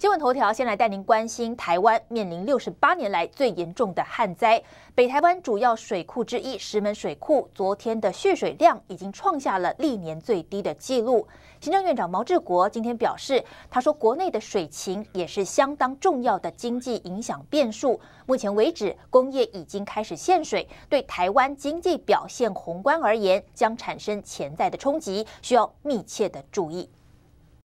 新闻头条先来带您关心台湾面临六十八年来最严重的旱灾。北台湾主要水库之一石门水库昨天的蓄水量已经创下了历年最低的纪录。行政院长毛志国今天表示，他说国内的水情也是相当重要的经济影响变数。目前为止，工业已经开始限水，对台湾经济表现宏观而言将产生潜在的冲击，需要密切的注意。